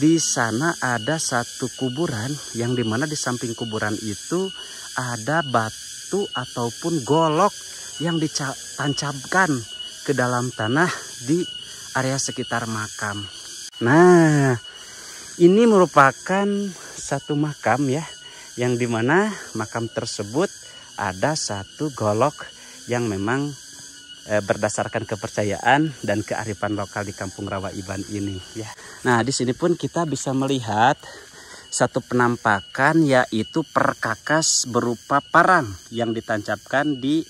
di sana ada satu kuburan yang dimana di samping kuburan itu ada batu ataupun golok yang ditancapkan ke dalam tanah di area sekitar makam. Nah, ini merupakan satu makam ya, yang dimana makam tersebut ada satu golok yang memang Eh, berdasarkan kepercayaan dan kearifan lokal di Kampung Rawa Iban ini ya. Nah, di sini pun kita bisa melihat satu penampakan yaitu perkakas berupa parang yang ditancapkan di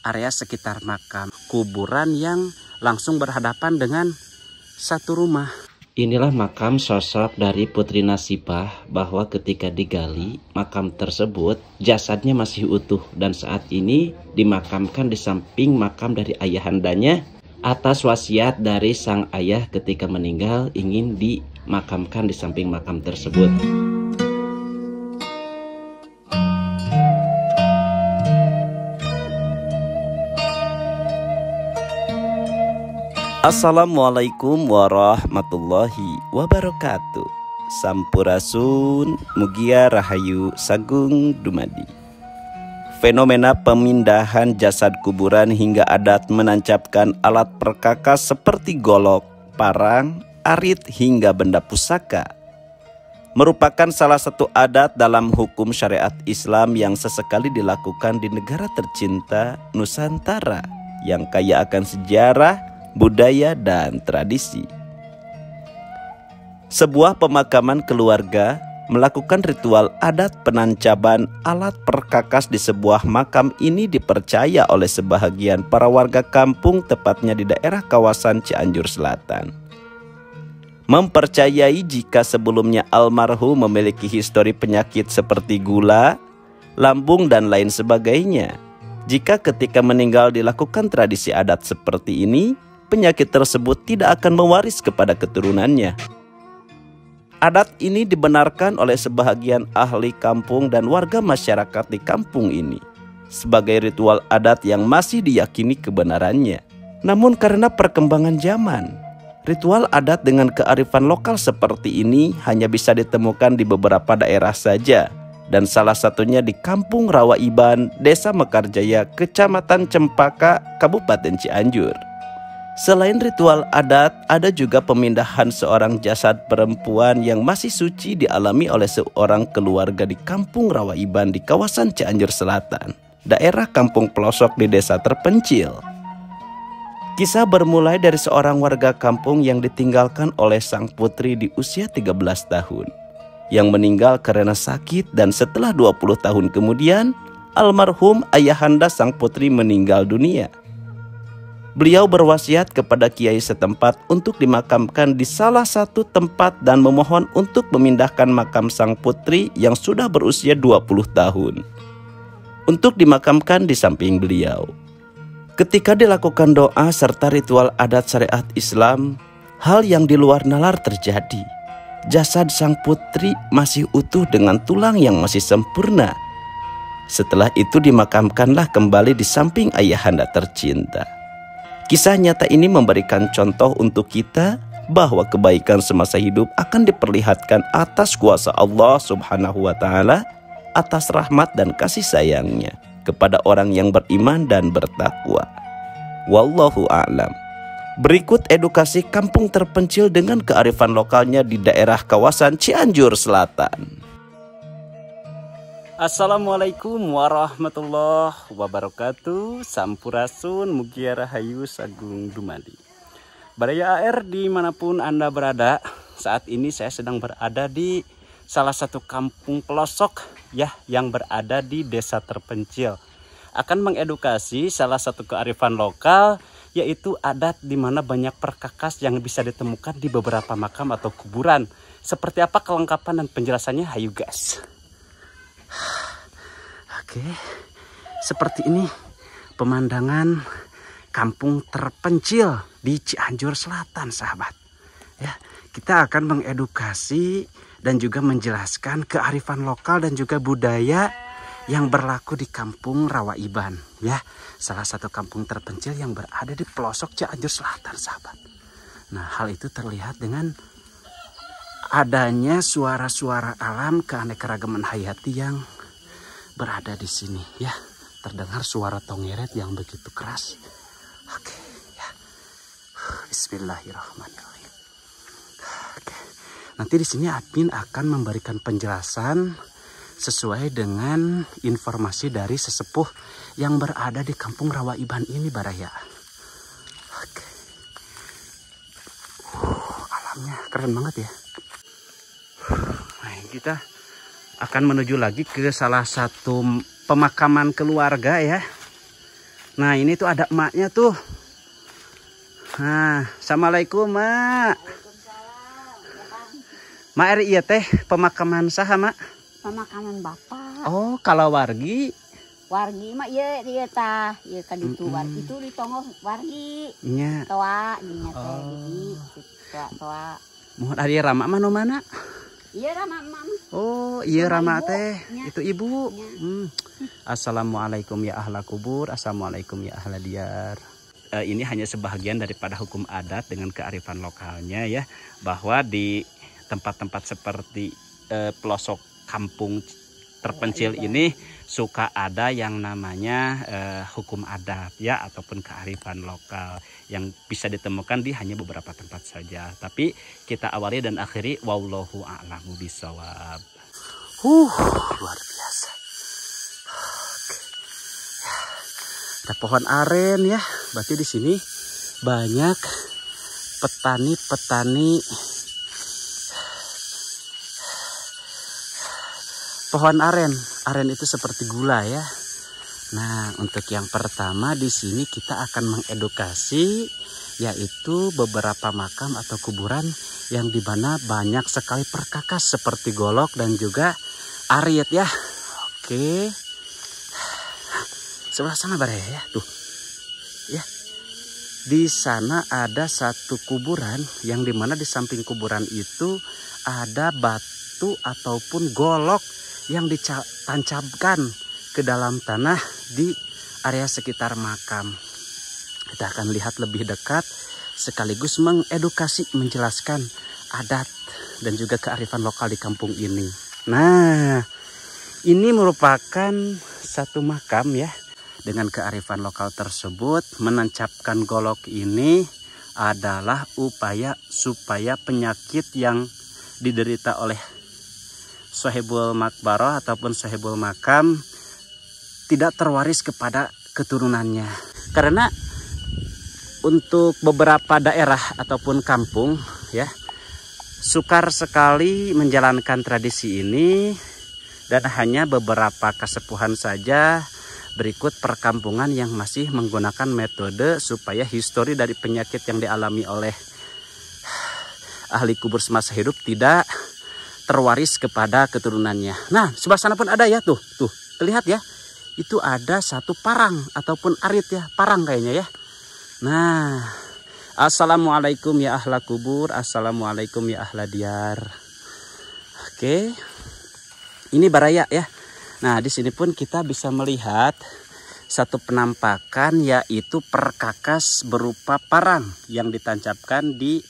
area sekitar makam kuburan yang langsung berhadapan dengan satu rumah. Inilah makam sosok dari Putri Nasibah bahwa ketika digali makam tersebut jasadnya masih utuh dan saat ini dimakamkan di samping makam dari ayahandanya atas wasiat dari sang ayah ketika meninggal ingin dimakamkan di samping makam tersebut. Assalamualaikum warahmatullahi wabarakatuh Sampurasun Mugia Rahayu Sagung Dumadi Fenomena pemindahan jasad kuburan hingga adat menancapkan alat perkakas seperti golok, parang, arit hingga benda pusaka merupakan salah satu adat dalam hukum syariat Islam yang sesekali dilakukan di negara tercinta Nusantara yang kaya akan sejarah, budaya, dan tradisi. Sebuah pemakaman keluarga melakukan ritual adat penancaban alat perkakas di sebuah makam ini dipercaya oleh sebahagian para warga kampung tepatnya di daerah kawasan Cianjur Selatan. Mempercayai jika sebelumnya almarhum memiliki histori penyakit seperti gula, lambung dan lain sebagainya. Jika ketika meninggal dilakukan tradisi adat seperti ini, penyakit tersebut tidak akan mewaris kepada keturunannya. Adat ini dibenarkan oleh sebahagian ahli kampung dan warga masyarakat di kampung ini sebagai ritual adat yang masih diyakini kebenarannya. Namun karena perkembangan zaman, ritual adat dengan kearifan lokal seperti ini hanya bisa ditemukan di beberapa daerah saja dan salah satunya di Kampung Rawa Iban, Desa Mekarjaya, Kecamatan Cempaka, Kabupaten Cianjur. Selain ritual adat, ada juga pemindahan seorang jasad perempuan yang masih suci dialami oleh seorang keluarga di Kampung Rawa Iban di kawasan Cianjur Selatan, daerah kampung pelosok di desa terpencil. Kisah bermulai dari seorang warga kampung yang ditinggalkan oleh sang putri di usia 13 tahun yang meninggal karena sakit dan setelah 20 tahun kemudian almarhum ayahanda sang putri meninggal dunia beliau berwasiat kepada kiai setempat untuk dimakamkan di salah satu tempat dan memohon untuk memindahkan makam sang putri yang sudah berusia 20 tahun untuk dimakamkan di samping beliau. Ketika dilakukan doa serta ritual adat syariat Islam, hal yang di luar nalar terjadi. Jasad sang putri masih utuh dengan tulang yang masih sempurna. Setelah itu dimakamkanlah kembali di samping ayahanda tercinta. Kisah nyata ini memberikan contoh untuk kita bahwa kebaikan semasa hidup akan diperlihatkan atas kuasa Allah Subhanahu wa taala, atas rahmat dan kasih sayangnya kepada orang yang beriman dan bertakwa. Wallahu a'lam. Berikut edukasi kampung terpencil dengan kearifan lokalnya di daerah kawasan Cianjur Selatan. Assalamualaikum warahmatullahi wabarakatuh Sampurasun Mugia Rahayu Sagung Dumadi Baraya AR dimanapun Anda berada Saat ini saya sedang berada di salah satu kampung pelosok ya yang berada di desa terpencil akan mengedukasi salah satu kearifan lokal yaitu adat di mana banyak perkakas yang bisa ditemukan di beberapa makam atau kuburan. Seperti apa kelengkapan dan penjelasannya? Hayu guys. Oke, seperti ini pemandangan kampung terpencil di Cianjur Selatan, sahabat. Ya, kita akan mengedukasi dan juga menjelaskan kearifan lokal dan juga budaya yang berlaku di kampung Rawa Iban, ya salah satu kampung terpencil yang berada di pelosok Cianjur Selatan sahabat nah hal itu terlihat dengan adanya suara-suara alam keanekaragaman hayati yang berada di sini ya terdengar suara tongeret yang begitu keras oke ya Bismillahirrahmanirrahim oke nanti di sini admin akan memberikan penjelasan sesuai dengan informasi dari sesepuh yang berada di kampung Rawa Iban ini Baraya oke uh, alamnya keren banget ya kita akan menuju lagi ke salah satu pemakaman keluarga ya. Nah ini tuh ada emaknya tuh. Nah, assalamualaikum mak. Mak eri iya teh pemakaman saha mak? Pemakaman bapak. Oh kalau wargi. Wargi mak iya iya ta iya kan itu mm -hmm. wargi itu di tongo wargi. Iya. Toa dinya teh oh. jadi toa toa. Mohon ada ramah mana mana? Iya Rama Oh iya Rama, teh iya. itu ibu. Iya. Hmm. Assalamualaikum ya ahla kubur, assalamualaikum ya ahla diar. Uh, eh, ini hanya sebahagian daripada hukum adat dengan kearifan lokalnya ya bahwa di tempat-tempat seperti uh, pelosok kampung terpencil iya, ini suka ada yang namanya uh, hukum adat ya ataupun kearifan lokal yang bisa ditemukan di hanya beberapa tempat saja. Tapi kita awali dan akhiri wallahu a'lamu bisawab. Huh, luar biasa. Ya, ada pohon aren ya. Berarti di sini banyak petani-petani pohon aren. Aren itu seperti gula ya. Nah, untuk yang pertama di sini kita akan mengedukasi yaitu beberapa makam atau kuburan yang di mana banyak sekali perkakas seperti golok dan juga ariet ya. Oke. Sebelah sana bare ya. Tuh. Ya. Di sana ada satu kuburan yang di mana di samping kuburan itu ada batu ataupun golok yang ditancapkan ke dalam tanah di area sekitar makam. Kita akan lihat lebih dekat sekaligus mengedukasi menjelaskan adat dan juga kearifan lokal di kampung ini. Nah, ini merupakan satu makam ya dengan kearifan lokal tersebut menancapkan golok ini adalah upaya supaya penyakit yang diderita oleh sohebul makbaro ataupun sohebul makam tidak terwaris kepada keturunannya. Karena untuk beberapa daerah ataupun kampung ya sukar sekali menjalankan tradisi ini dan hanya beberapa kesepuhan saja berikut perkampungan yang masih menggunakan metode supaya histori dari penyakit yang dialami oleh ahli kubur semasa hidup tidak terwaris kepada keturunannya. Nah, sebelah sana pun ada ya tuh, tuh, terlihat ya itu ada satu parang ataupun arit ya parang kayaknya ya nah assalamualaikum ya ahla kubur assalamualaikum ya ahla diar oke ini baraya ya nah di sini pun kita bisa melihat satu penampakan yaitu perkakas berupa parang yang ditancapkan di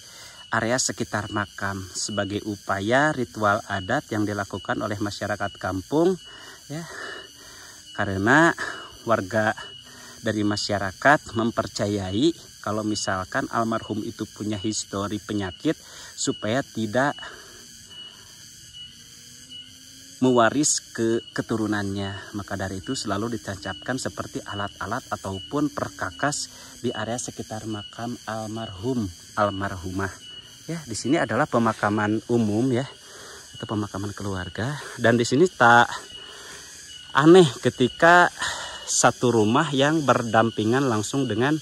area sekitar makam sebagai upaya ritual adat yang dilakukan oleh masyarakat kampung ya karena warga dari masyarakat mempercayai kalau misalkan almarhum itu punya histori penyakit supaya tidak mewaris ke keturunannya. Maka dari itu selalu ditancapkan seperti alat-alat ataupun perkakas di area sekitar makam almarhum almarhumah. Ya, di sini adalah pemakaman umum ya, atau pemakaman keluarga dan di sini tak aneh ketika satu rumah yang berdampingan langsung dengan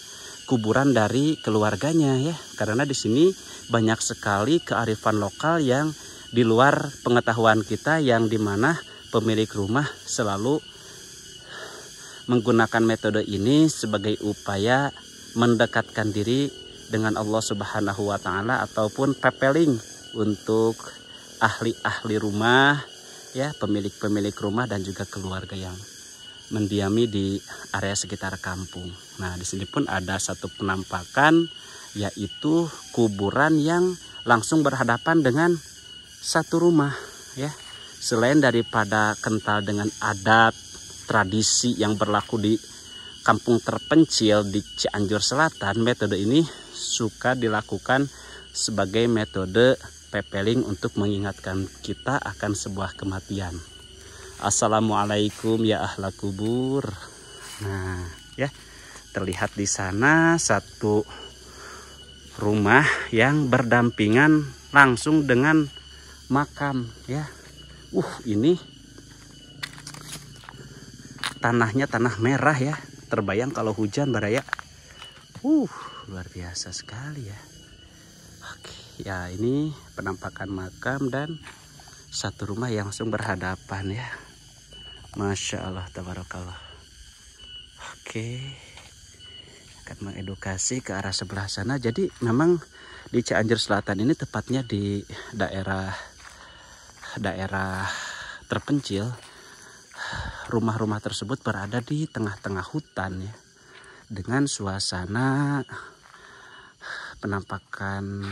kuburan dari keluarganya ya karena di sini banyak sekali kearifan lokal yang di luar pengetahuan kita yang dimana pemilik rumah selalu menggunakan metode ini sebagai upaya mendekatkan diri dengan Allah Subhanahu wa taala ataupun pepeling untuk ahli-ahli rumah ya pemilik-pemilik rumah dan juga keluarga yang mendiami di area sekitar kampung. Nah, di sini pun ada satu penampakan yaitu kuburan yang langsung berhadapan dengan satu rumah ya. Selain daripada kental dengan adat tradisi yang berlaku di kampung terpencil di Cianjur Selatan, metode ini suka dilakukan sebagai metode pepeling untuk mengingatkan kita akan sebuah kematian. Assalamualaikum ya ahla kubur. Nah, ya terlihat di sana satu rumah yang berdampingan langsung dengan makam ya. Uh, ini tanahnya tanah merah ya. Terbayang kalau hujan beraya. Uh, luar biasa sekali ya ya ini penampakan makam dan satu rumah yang langsung berhadapan ya Masya Allah tabarakallah oke akan mengedukasi ke arah sebelah sana jadi memang di Cianjur Selatan ini tepatnya di daerah daerah terpencil rumah-rumah tersebut berada di tengah-tengah hutan ya dengan suasana penampakan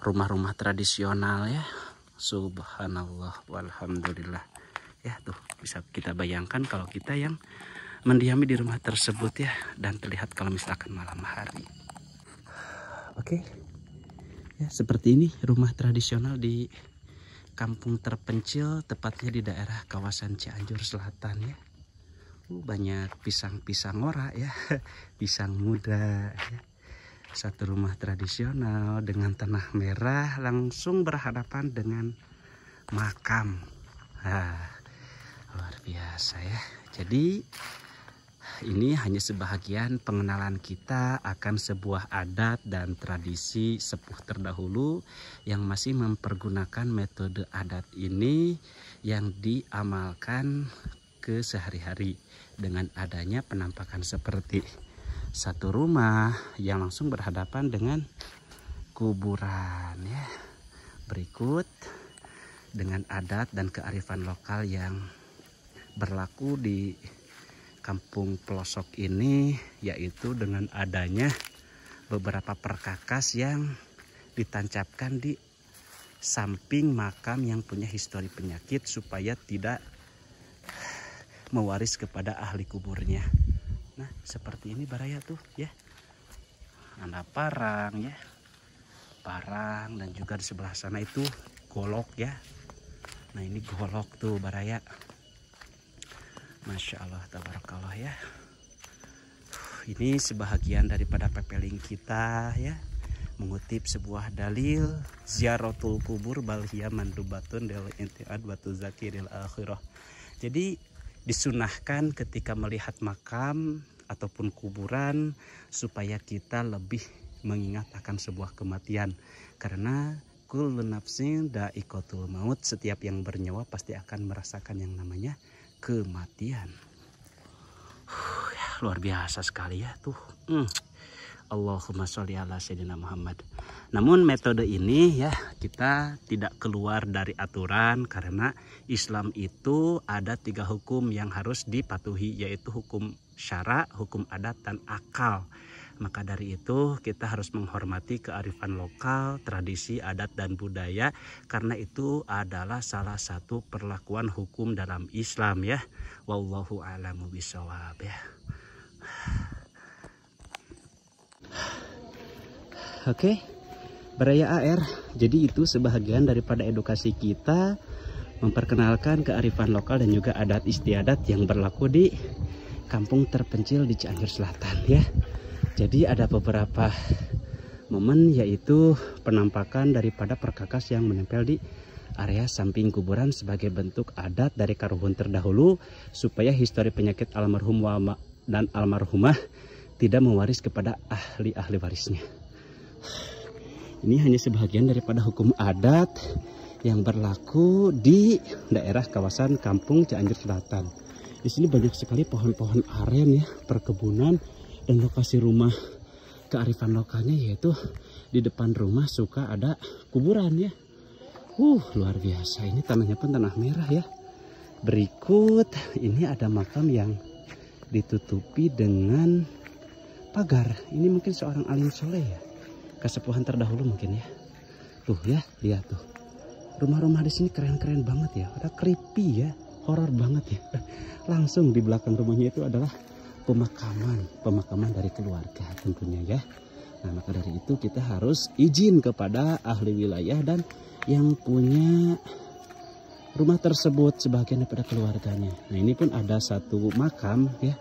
rumah-rumah tradisional ya subhanallah walhamdulillah ya tuh bisa kita bayangkan kalau kita yang mendiami di rumah tersebut ya dan terlihat kalau misalkan malam hari oke ya seperti ini rumah tradisional di kampung terpencil tepatnya di daerah kawasan Cianjur Selatan ya uh, banyak pisang-pisang ora ya pisang muda ya satu rumah tradisional dengan tanah merah langsung berhadapan dengan makam nah, luar biasa ya jadi ini hanya sebahagian pengenalan kita akan sebuah adat dan tradisi sepuh terdahulu yang masih mempergunakan metode adat ini yang diamalkan ke sehari-hari dengan adanya penampakan seperti satu rumah yang langsung berhadapan dengan kuburan ya. Berikut dengan adat dan kearifan lokal yang berlaku di kampung pelosok ini yaitu dengan adanya beberapa perkakas yang ditancapkan di samping makam yang punya histori penyakit supaya tidak mewaris kepada ahli kuburnya. Nah, seperti ini baraya tuh ya. Ada parang ya. Parang dan juga di sebelah sana itu golok ya. Nah, ini golok tuh baraya. Masya Allah, tabarakallah ya. Ini sebahagian daripada pepeling kita ya mengutip sebuah dalil ziaratul kubur Balhiya mandubatun del intiad batu zakiril akhirah. Jadi disunahkan ketika melihat makam ataupun kuburan supaya kita lebih mengingat akan sebuah kematian karena kullu nafsin ikotul maut setiap yang bernyawa pasti akan merasakan yang namanya kematian uh, luar biasa sekali ya tuh hmm. Allahumma sholli ala sayyidina Muhammad. Namun metode ini ya kita tidak keluar dari aturan karena Islam itu ada tiga hukum yang harus dipatuhi yaitu hukum syara, hukum adat dan akal. Maka dari itu kita harus menghormati kearifan lokal, tradisi, adat, dan budaya karena itu adalah salah satu perlakuan hukum dalam Islam ya. Wallahu a'lamu bisawab ya oke okay? beraya AR jadi itu sebahagian daripada edukasi kita memperkenalkan kearifan lokal dan juga adat istiadat yang berlaku di kampung terpencil di Cianjur Selatan ya jadi ada beberapa momen yaitu penampakan daripada perkakas yang menempel di area samping kuburan sebagai bentuk adat dari karuhun terdahulu supaya histori penyakit almarhum dan almarhumah tidak mewaris kepada ahli-ahli warisnya. Ini hanya sebagian daripada hukum adat yang berlaku di daerah kawasan Kampung Cianjur Selatan. Di sini banyak sekali pohon-pohon aren ya, perkebunan dan lokasi rumah kearifan lokalnya yaitu di depan rumah suka ada kuburan ya. Uh, luar biasa. Ini tanahnya pun tanah merah ya. Berikut ini ada makam yang ditutupi dengan pagar. Ini mungkin seorang alim soleh ya. Kesepuhan terdahulu mungkin ya. Tuh ya, lihat tuh. Rumah-rumah di sini keren-keren banget ya. Ada creepy ya, horor banget ya. Langsung di belakang rumahnya itu adalah pemakaman, pemakaman dari keluarga tentunya ya. Nah, maka dari itu kita harus izin kepada ahli wilayah dan yang punya rumah tersebut sebagian daripada keluarganya. Nah, ini pun ada satu makam ya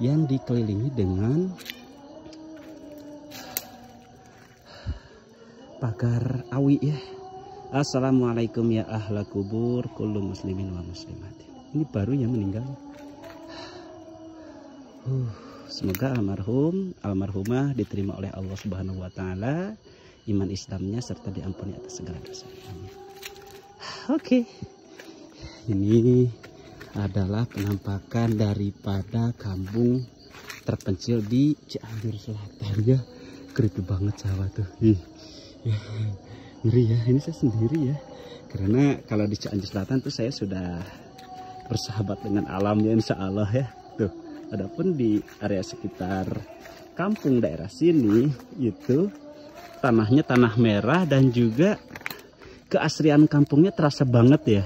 yang dikelilingi dengan pagar awi ya Assalamualaikum ya ahla kubur kullu muslimin wa muslimat. ini baru yang meninggal uh, semoga almarhum almarhumah diterima oleh Allah subhanahu wa ta'ala iman islamnya serta diampuni atas segala dosa oke okay. ini adalah penampakan daripada kampung terpencil di Cianjur Selatan ya Keren banget sawah tuh Ih ngeri ya ini saya sendiri ya karena kalau di Cianjur Selatan tuh saya sudah bersahabat dengan ya insya Allah ya tuh adapun di area sekitar kampung daerah sini itu tanahnya tanah merah dan juga keasrian kampungnya terasa banget ya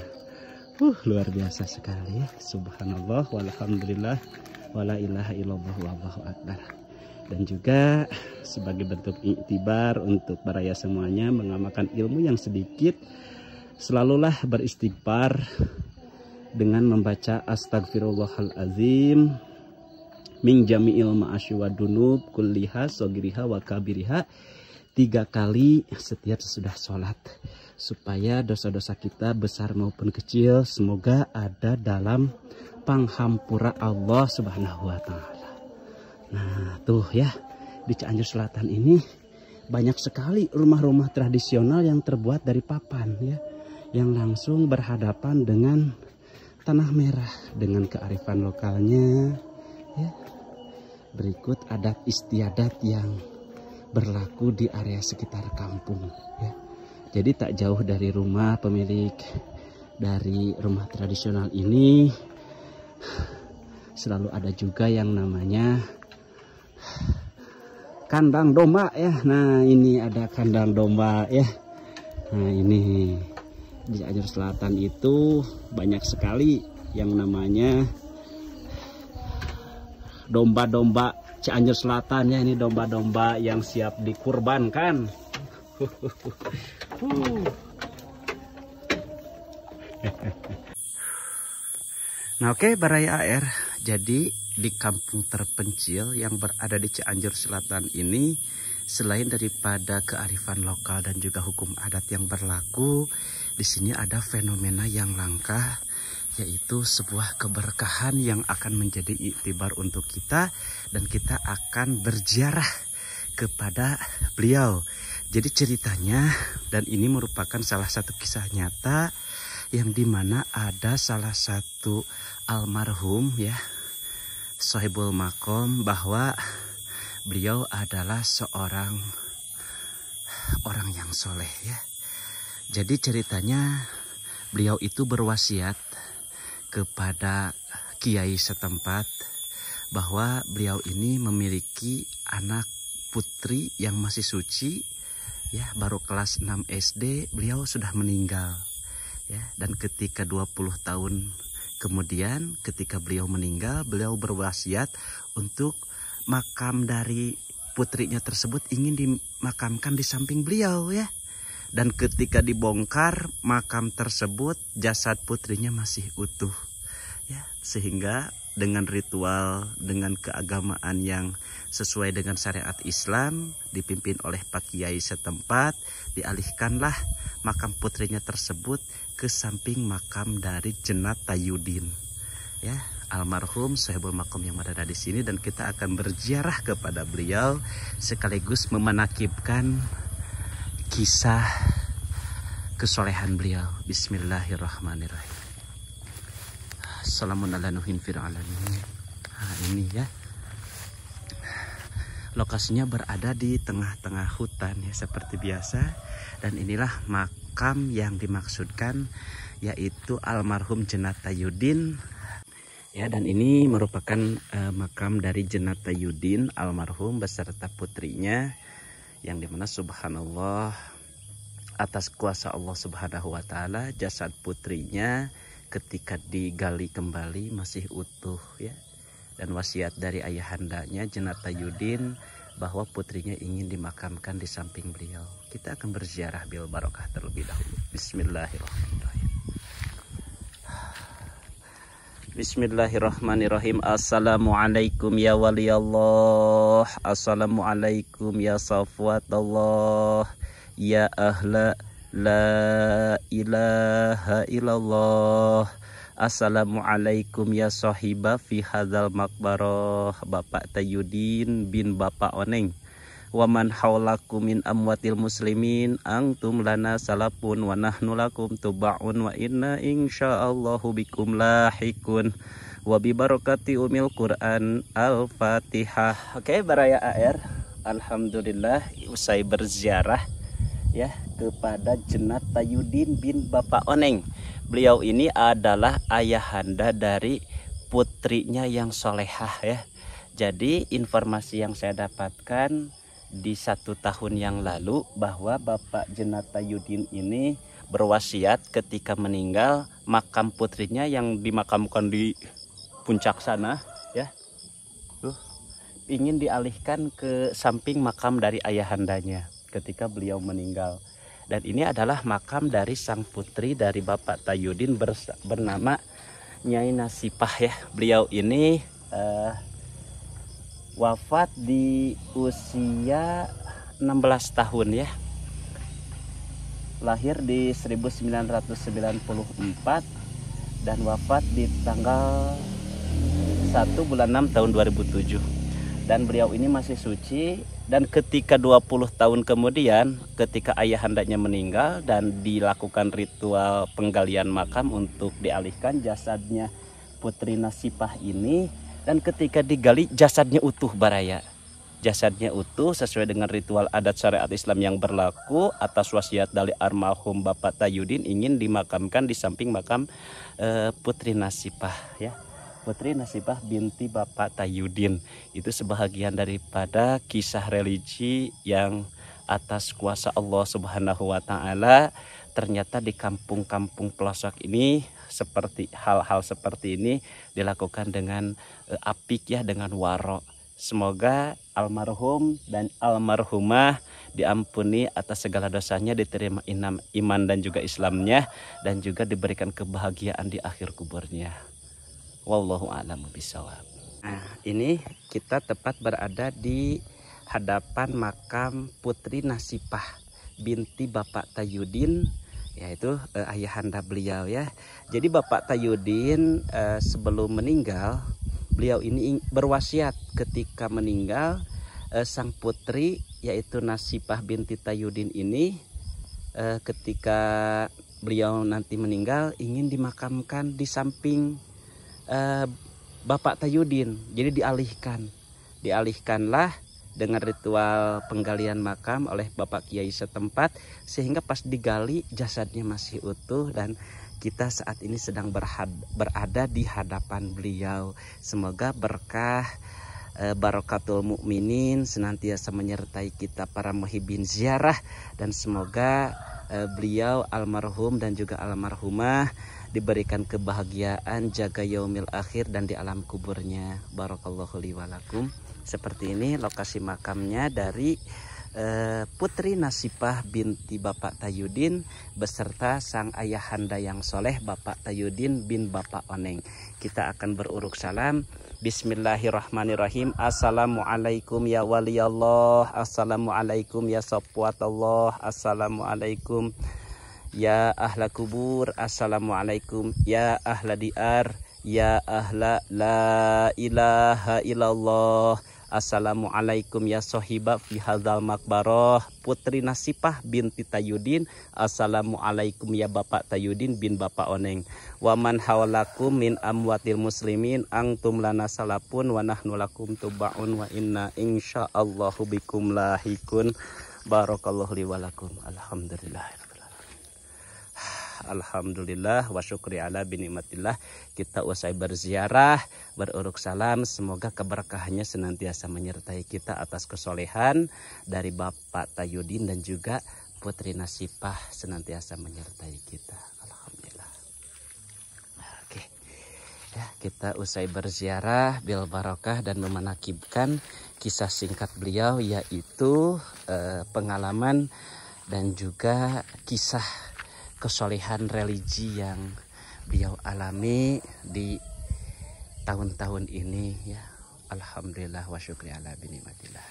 Uh, luar biasa sekali Subhanallah, walhamdulillah, wala ilaha illallah, wallahu akbar dan juga sebagai bentuk iktibar untuk baraya semuanya mengamalkan ilmu yang sedikit selalulah beristighfar dengan membaca astagfirullahalazim min jami'il ma'asyi dunub kulliha sogiriha wa kabiriha tiga kali setiap sesudah sholat supaya dosa-dosa kita besar maupun kecil semoga ada dalam panghampura Allah subhanahu wa ta'ala Nah tuh ya di Cianjur Selatan ini banyak sekali rumah-rumah tradisional yang terbuat dari papan ya yang langsung berhadapan dengan tanah merah dengan kearifan lokalnya ya berikut adat istiadat yang berlaku di area sekitar kampung ya jadi tak jauh dari rumah pemilik dari rumah tradisional ini selalu ada juga yang namanya kandang domba ya nah ini ada kandang domba ya nah ini di Ajur Selatan itu banyak sekali yang namanya domba-domba Cianjur Selatan ya ini domba-domba yang siap dikurbankan nah oke okay, Baraya air jadi di kampung terpencil yang berada di Cianjur Selatan ini selain daripada kearifan lokal dan juga hukum adat yang berlaku, di sini ada fenomena yang langka yaitu sebuah keberkahan yang akan menjadi iktibar untuk kita dan kita akan berziarah kepada beliau. Jadi ceritanya dan ini merupakan salah satu kisah nyata yang dimana ada salah satu almarhum ya Sohibul Makom bahwa beliau adalah seorang orang yang soleh ya. Jadi ceritanya beliau itu berwasiat kepada kiai setempat bahwa beliau ini memiliki anak putri yang masih suci ya baru kelas 6 SD beliau sudah meninggal ya dan ketika 20 tahun Kemudian ketika beliau meninggal, beliau berwasiat untuk makam dari putrinya tersebut ingin dimakamkan di samping beliau ya. Dan ketika dibongkar makam tersebut jasad putrinya masih utuh. Ya, sehingga dengan ritual, dengan keagamaan yang sesuai dengan syariat Islam, dipimpin oleh Pak Kiai setempat, dialihkanlah makam putrinya tersebut ke samping makam dari Jenata Yudin, Ya, almarhum Sohibul Makom yang berada di sini dan kita akan berziarah kepada beliau sekaligus memanakibkan kisah kesolehan beliau. Bismillahirrahmanirrahim. Assalamualaikum ala nuhin Nah, ini ya. Lokasinya berada di tengah-tengah hutan ya seperti biasa dan inilah mak makam yang dimaksudkan yaitu almarhum Jenata Yudin ya dan ini merupakan uh, makam dari Jenata Yudin almarhum beserta putrinya yang dimana subhanallah atas kuasa Allah subhanahu wa ta'ala jasad putrinya ketika digali kembali masih utuh ya dan wasiat dari ayahandanya Jenata Yudin bahwa putrinya ingin dimakamkan di samping beliau kita akan berziarah bil barokah terlebih dahulu. Bismillahirrahmanirrahim. Bismillahirrahmanirrahim. Assalamualaikum ya wali Allah. Assalamualaikum ya Allah. Ya ahla la ilaha illallah. Assalamualaikum ya sahibah fi hadal makbaroh Bapak Tayudin bin Bapak Oneng wa man haulakum min amwatil muslimin antum lana salapun wa nahnu lakum tubaun wa inna insyaallahu bikum lahikun wa bi barakati umil Quran al-Fatihah. Oke, okay, baraya AR. Alhamdulillah usai berziarah ya kepada Jenat Tayudin bin Bapak Oneng. Beliau ini adalah ayahanda dari putrinya yang solehah ya. Jadi informasi yang saya dapatkan di satu tahun yang lalu bahwa Bapak Jenata Yudin ini berwasiat ketika meninggal makam putrinya yang dimakamkan di puncak sana ya tuh ingin dialihkan ke samping makam dari ayahandanya ketika beliau meninggal dan ini adalah makam dari sang putri dari Bapak Tayudin bernama Nyai Nasipah ya beliau ini uh, wafat di usia 16 tahun ya lahir di 1994 dan wafat di tanggal 1 bulan 6 tahun 2007 dan beliau ini masih suci dan ketika 20 tahun kemudian ketika ayahandanya meninggal dan dilakukan ritual penggalian makam untuk dialihkan jasadnya putri Nasipah ini dan ketika digali jasadnya utuh Baraya. Jasadnya utuh sesuai dengan ritual adat syariat Islam yang berlaku atas wasiat dari almarhum Bapak Tayudin ingin dimakamkan di samping makam e, Putri Nasibah ya. Putri Nasibah binti Bapak Tayudin. Itu sebahagian daripada kisah religi yang atas kuasa Allah Subhanahu wa taala ternyata di kampung-kampung pelosok ini seperti hal-hal seperti ini dilakukan dengan eh, apik ya dengan warok Semoga almarhum dan almarhumah diampuni atas segala dosanya, diterima inam, iman dan juga Islamnya, dan juga diberikan kebahagiaan di akhir kuburnya. Wallahu a'lam bishawab. Nah, ini kita tepat berada di hadapan makam Putri Nasipah binti Bapak Tayudin yaitu eh, ayahanda beliau ya. Jadi Bapak Tayudin eh, sebelum meninggal beliau ini berwasiat ketika meninggal eh, sang putri yaitu Nasipah binti Tayudin ini ketika beliau nanti meninggal ingin dimakamkan di samping Bapak Tayudin. Jadi dialihkan. Dialihkanlah dengan ritual penggalian makam oleh Bapak Kiai setempat sehingga pas digali jasadnya masih utuh dan kita saat ini sedang berhad, berada di hadapan beliau. Semoga berkah e, eh, barokatul mukminin senantiasa menyertai kita para muhibin ziarah dan semoga e, beliau almarhum dan juga almarhumah diberikan kebahagiaan jaga yaumil akhir dan di alam kuburnya. Barakallahu li walakum. Seperti ini lokasi makamnya dari eh, Putri Nasipah binti Bapak Tayudin beserta sang ayahanda yang soleh Bapak Tayudin bin Bapak Oneng. Kita akan beruruk salam. Bismillahirrahmanirrahim. Assalamualaikum ya wali Allah. Assalamualaikum ya Allah Assalamualaikum ya ahla kubur. Assalamualaikum ya ahla diar. Ya ahla la ilaha illallah. Assalamualaikum ya sohiba fi hadzal makbaroh Putri Nasipah binti Tayudin Assalamualaikum ya Bapak Tayudin bin Bapak Oneng Waman hawalakum min amwatil muslimin Angtum lana salapun wa nahnu lakum tubaun Wa inna insyaallahu bikum lahikun Barakallahu liwalakum Alhamdulillah Alhamdulillah wa syukri ala binimatillah. Kita usai berziarah, beruruk salam. Semoga keberkahannya senantiasa menyertai kita atas kesolehan dari Bapak Tayudin dan juga Putri Nasipah senantiasa menyertai kita. Alhamdulillah. Oke. Ya, kita usai berziarah bil barokah dan memanakibkan kisah singkat beliau yaitu eh, pengalaman dan juga kisah kesolehan religi yang beliau alami di tahun-tahun ini ya Alhamdulillah wa syukri ala binimatillah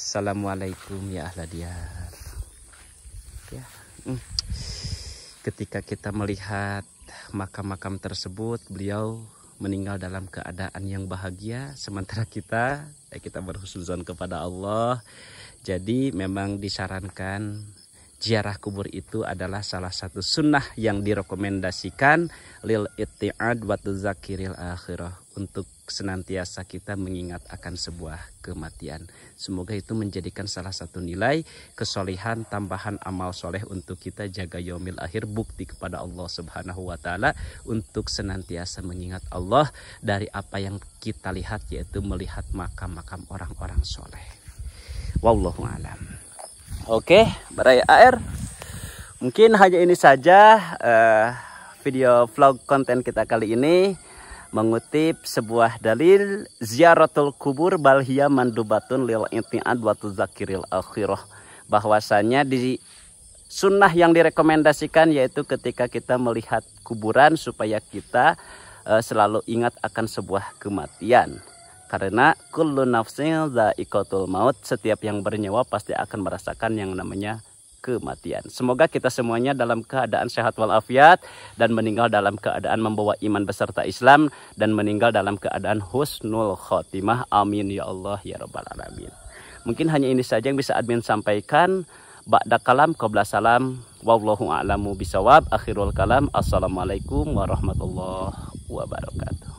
Assalamualaikum ya ahla ya. Hmm. ketika kita melihat makam-makam tersebut beliau meninggal dalam keadaan yang bahagia sementara kita eh, kita berhusnuzon kepada Allah jadi memang disarankan Ziarah kubur itu adalah salah satu sunnah yang direkomendasikan lil itiad wa tuzakiril akhirah untuk senantiasa kita mengingat akan sebuah kematian. Semoga itu menjadikan salah satu nilai kesolehan tambahan amal soleh untuk kita jaga yomil akhir bukti kepada Allah Subhanahu wa taala untuk senantiasa mengingat Allah dari apa yang kita lihat yaitu melihat makam-makam orang-orang soleh. Wallahu alam. Oke, Baraya AR. Mungkin hanya ini saja uh, video vlog konten kita kali ini mengutip sebuah dalil ziaratul kubur balhiya mandubatun lil inti'ad wa tuzakiril akhirah bahwasanya di sunnah yang direkomendasikan yaitu ketika kita melihat kuburan supaya kita uh, selalu ingat akan sebuah kematian. Karena kullu nafsin ikotul maut, setiap yang bernyawa pasti akan merasakan yang namanya kematian. Semoga kita semuanya dalam keadaan sehat walafiat dan meninggal dalam keadaan membawa iman beserta Islam dan meninggal dalam keadaan husnul khotimah. Amin ya Allah ya rabbal alamin. Mungkin hanya ini saja yang bisa admin sampaikan. Ba'da kalam qabla salam wallahu a'lamu bisawab akhirul kalam assalamualaikum warahmatullahi wabarakatuh.